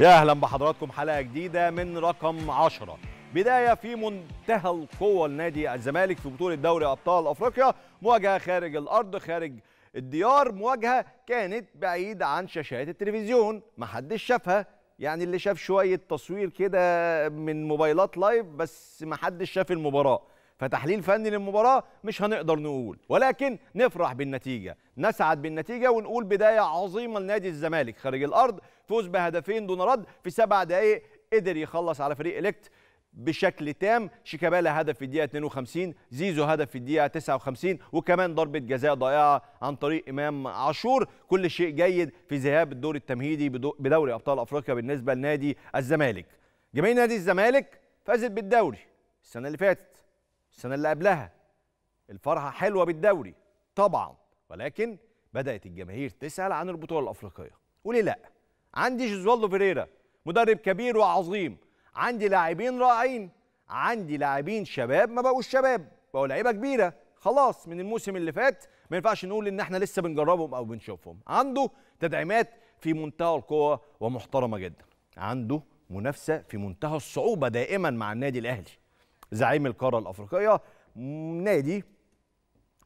يا اهلا بحضراتكم حلقه جديده من رقم 10 بدايه في منتهى القوه لنادي الزمالك في بطوله دوري ابطال افريقيا مواجهه خارج الارض خارج الديار مواجهه كانت بعيده عن شاشات التلفزيون محدش شافها يعني اللي شاف شويه تصوير كده من موبايلات لايف بس محدش شاف المباراه فتحليل فني للمباراه مش هنقدر نقول ولكن نفرح بالنتيجه نسعد بالنتيجه ونقول بدايه عظيمه لنادي الزمالك خارج الارض فوز بهدفين دون رد في سبع دقائق قدر يخلص على فريق إلكت بشكل تام شيكابالا هدف في الدقيقه 52 زيزو هدف في الدقيقه 59 وكمان ضربه جزاء ضائعه عن طريق امام عاشور كل شيء جيد في ذهاب الدور التمهيدي بدوري ابطال افريقيا بالنسبه لنادي الزمالك جماهير نادي الزمالك فازت بالدوري السنه اللي فاتت السنه اللي قبلها الفرحه حلوه بالدوري طبعا ولكن بدأت الجماهير تسأل عن البطولة الأفريقية وليه لأ؟ عندي جوزوالدو فيريرا مدرب كبير وعظيم عندي لاعبين رائعين عندي لاعبين شباب ما بقوش شباب بقوا لعيبة كبيرة خلاص من الموسم اللي فات ما ينفعش نقول ان احنا لسه بنجربهم او بنشوفهم عنده تدعيمات في منتهى القوة ومحترمة جدا عنده منافسة في منتهى الصعوبة دائما مع النادي الأهلي زعيم القارة الأفريقية نادي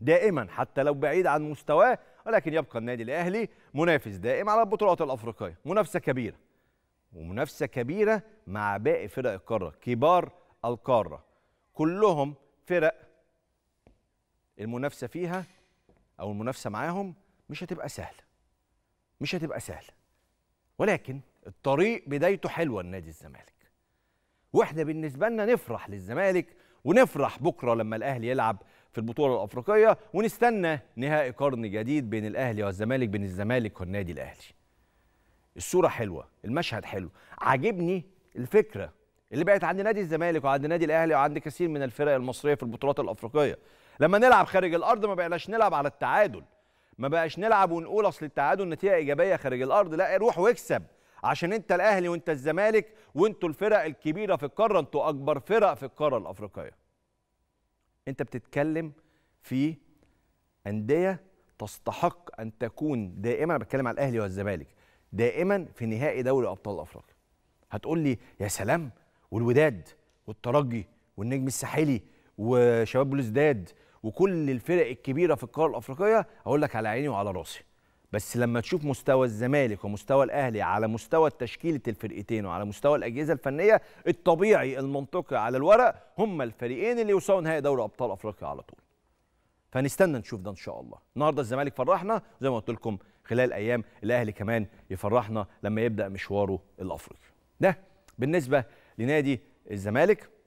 دائما حتى لو بعيد عن مستواه ولكن يبقى النادي الاهلي منافس دائم على البطولات الافريقيه منافسه كبيره ومنافسه كبيره مع باقي فرق القاره كبار القاره كلهم فرق المنافسه فيها او المنافسه معاهم مش هتبقى سهله مش هتبقى سهله ولكن الطريق بدايته حلوه النادي الزمالك واحنا بالنسبه لنا نفرح للزمالك ونفرح بكره لما الاهلي يلعب في البطوله الافريقيه ونستنى نهائي قرن جديد بين الاهلي والزمالك بين الزمالك والنادي الاهلي الصوره حلوه المشهد حلو عاجبني الفكره اللي بقت عند نادي الزمالك وعند نادي الاهلي وعند كثير من الفرق المصريه في البطولات الافريقيه لما نلعب خارج الارض ما بقناش نلعب على التعادل ما بقاش نلعب ونقول اصل التعادل نتيجه ايجابيه خارج الارض لا روح واكسب عشان انت الاهلي وانت الزمالك وانتوا الفرق الكبيره في القاره انتوا اكبر فرق في القاره الافريقيه انت بتتكلم في انديه تستحق ان تكون دائما بتكلم على الاهلي والزمالك دائما في نهائي دوري ابطال افريقيا هتقول لي يا سلام والوداد والترجي والنجم الساحلي وشباب بلوزداد وكل الفرق الكبيره في القاره الافريقيه اقول لك على عيني وعلى راسي بس لما تشوف مستوى الزمالك ومستوى الاهلي على مستوى تشكيله الفرقتين وعلى مستوى الاجهزه الفنيه الطبيعي المنطقي على الورق هم الفريقين اللي يوصلوا نهائي دوري ابطال افريقيا على طول فنستنى نشوف ده ان شاء الله النهارده الزمالك فرحنا زي ما قلت لكم خلال ايام الاهلي كمان يفرحنا لما يبدا مشواره الافريقي ده بالنسبه لنادي الزمالك